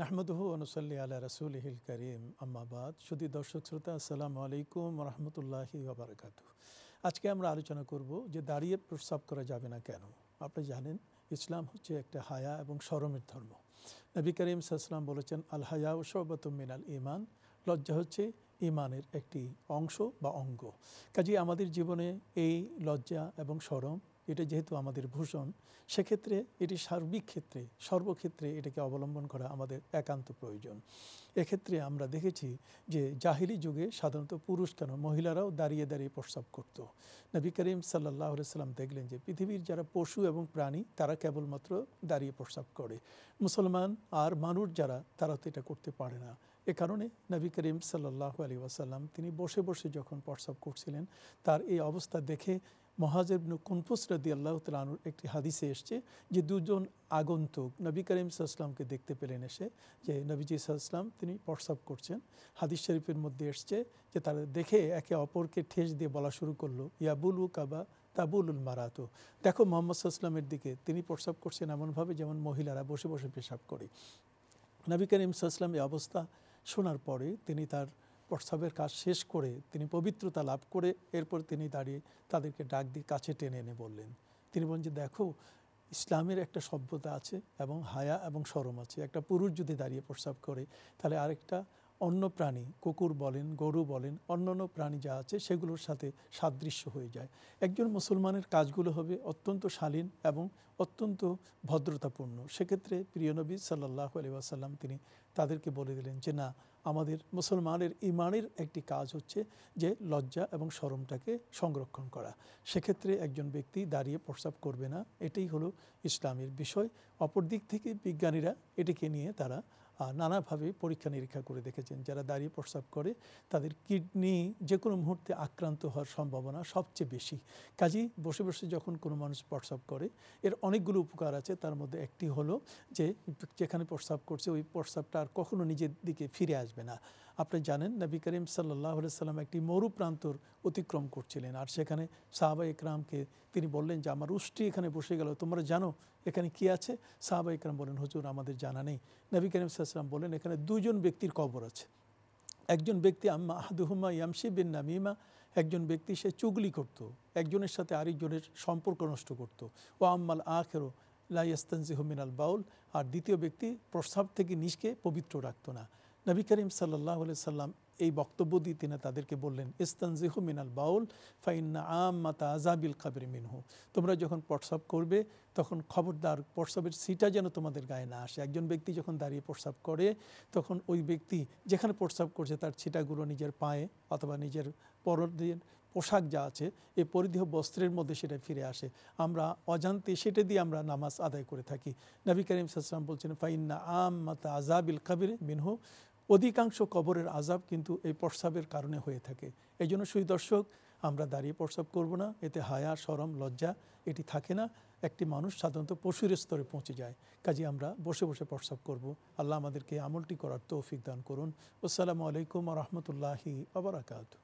নাহমদহু অনুসল্লি আলা রাসুল হিল করিম আম্মাবাদ শুধু দর্শক শ্রোতা আসসালামু আলাইকুম রহমতুল্লাহি আবরকাত আজকে আমরা আলোচনা করব যে দাঁড়িয়ে প্রস্তাব করা যাবে না কেন আপনি জানেন ইসলাম হচ্ছে একটা হায়া এবং সরমের ধর্ম নবী করিম সাহসালাম বলেছেন আল হায়া ও মিনাল ইমান লজ্জা হচ্ছে ইমানের একটি অংশ বা অঙ্গ কাজে আমাদের জীবনে এই লজ্জা এবং সরম এটা যেহেতু আমাদের ভূষণ সেক্ষেত্রে এটি সার্বিক ক্ষেত্রে সর্বক্ষেত্রে এটাকে অবলম্বন করা আমাদের একান্ত প্রয়োজন এক্ষেত্রে আমরা দেখেছি যে জাহিলি যুগে সাধারণত পুরুষ কেন মহিলারাও দাঁড়িয়ে দাঁড়িয়ে প্রস্রাব করত নবী করিম সাল্লাহ সাল্লাম দেখলেন যে পৃথিবীর যারা পশু এবং প্রাণী তারা কেবলমাত্র দাঁড়িয়ে প্রস্রাব করে মুসলমান আর মানুষ যারা তারা তো এটা করতে পারে না এ কারণে নবী করিম সাল্লাহ আলী ওয়াসাল্লাম তিনি বসে বসে যখন প্রস্রাব করছিলেন তার এই অবস্থা দেখে মহাজেবনু কুনফুস রদি আল্লাহ তালুর একটি হাদিসে এসছে যে দুজন আগন্তুক নবী করিম সাল্লামকে দেখতে পেলেন এসে যে নবীজি সাল্লাম তিনি হোয়াটসঅ্যাপ করছেন হাদিস শরীফের মধ্যে এসছে যে তারা দেখে একে অপরকে ঠেস দিয়ে বলা শুরু করলো ইয়াবুলু কাবা তাবুলুল মারাতো দেখো মোহাম্মদ সাল্লামের দিকে তিনি প্রস্রাব করছেন এমনভাবে যেমন মহিলারা বসে বসে পেশাব করে নবী করিম সাল্লাম এই অবস্থা শোনার পরে তিনি তার প্রসাবের কাজ শেষ করে তিনি পবিত্রতা লাভ করে এরপর তিনি দাঁড়িয়ে তাদেরকে ডাক দিয়ে কাছে টেনে এনে বললেন তিনি বলেন যে দেখো ইসলামের একটা সভ্যতা আছে এবং হায়া এবং সরম আছে একটা পুরুষ যদি দাঁড়িয়ে প্রস্রাব করে তাহলে আরেকটা অন্য প্রাণী কুকুর বলেন গরু বলেন অন্য অন্য প্রাণী যা আছে সেগুলোর সাথে সাদৃশ্য হয়ে যায় একজন মুসলমানের কাজগুলো হবে অত্যন্ত শালীন এবং অত্যন্ত ভদ্রতাপূর্ণ সেক্ষেত্রে প্রিয়নবী সাল্লাহ আলী আসাল্লাম তিনি তাদেরকে বলে দিলেন যে না আমাদের মুসলমানের ইমানের একটি কাজ হচ্ছে যে লজ্জা এবং সরমটাকে সংরক্ষণ করা সেক্ষেত্রে একজন ব্যক্তি দাঁড়িয়ে প্রস্তাব করবে না এটাই হলো ইসলামের বিষয় অপর দিক থেকে বিজ্ঞানীরা এটিকে নিয়ে তারা নানাভাবে পরীক্ষা নিরীক্ষা করে দেখেছেন যারা দাঁড়িয়ে প্রস্রাব করে তাদের কিডনি যে কোনো মুহূর্তে আক্রান্ত হওয়ার সম্ভাবনা সবচেয়ে বেশি কাজেই বসে বসে যখন কোনো মানুষ প্রস্রাব করে এর অনেকগুলো উপকার আছে তার মধ্যে একটি হলো যে যেখানে প্রস্রাব করছে ওই প্রস্রাবটা আর কখনো নিজের দিকে ফিরে আসবে না আপনি জানেন নবী করিম সাল্লাহ সাল্লাম একটি মরু প্রান্তর অতিক্রম করছিলেন আর সেখানে সাহাবা ইকরামকে তিনি বললেন যে আমার উষ্টি এখানে বসে গেল তোমরা জানো এখানে কি আছে সাহাবা ইকরাম বলেন হজুর আমাদের জানা নেই নবী করিম সাল্লাম বলেন এখানে দুজন ব্যক্তির কবর আছে একজন ব্যক্তি আম্মা আহাদুহুমা ইয়ামশি বিন নামিমা একজন ব্যক্তি সে চুগলি করত একজনের সাথে আরেকজনের সম্পর্ক নষ্ট করত ও আম্মাল আখেরো লাইয়াস্তানজি হুমিনাল বাউল আর দ্বিতীয় ব্যক্তি প্রস্রাব থেকে নিজকে পবিত্র রাখত না নবী করিম সাল্লি সাল্লাম এই বক্তব্য দিয়ে তিনি তাদেরকে বললেন ইস্তানজিহু মিনাল বাউল ফাইন্না আম মাতা আজাবিল কাবির মিনহু তোমরা যখন প্রস্রাব করবে তখন খবরদার প্রস্রাবের সিটা যেন তোমাদের গায়ে না আসে একজন ব্যক্তি যখন দাঁড়িয়ে প্রস্রাব করে তখন ওই ব্যক্তি যেখানে প্রস্রাব করছে তার ছিটাগুলো নিজের পায়ে অথবা নিজের পরদের পোশাক যা আছে এই পরিধেয় বস্ত্রের মধ্যে সেটা ফিরে আসে আমরা অজান্তে সেটা দিয়ে আমরা নামাজ আদায় করে থাকি নবী করিম সাল্লাম বলছেন ফাইন্না আম মাতা আজাবিল কাবির মিনহু অধিকাংশ কবরের আজাব কিন্তু এই প্রস্রাবের কারণে হয়ে থাকে এই জন্য সুই দর্শক আমরা দাঁড়িয়ে প্রস্রাব করব না এতে হায়া সরম লজ্জা এটি থাকে না একটি মানুষ সাধারণত পশুর স্তরে পৌঁছে যায় কাজে আমরা বসে বসে প্রস্রাব করব আল্লাহ আমাদেরকে আমলটি করার তৌফিক দান করুন আসসালামু আলাইকুম রহমতুল্লাহি আবরাকাত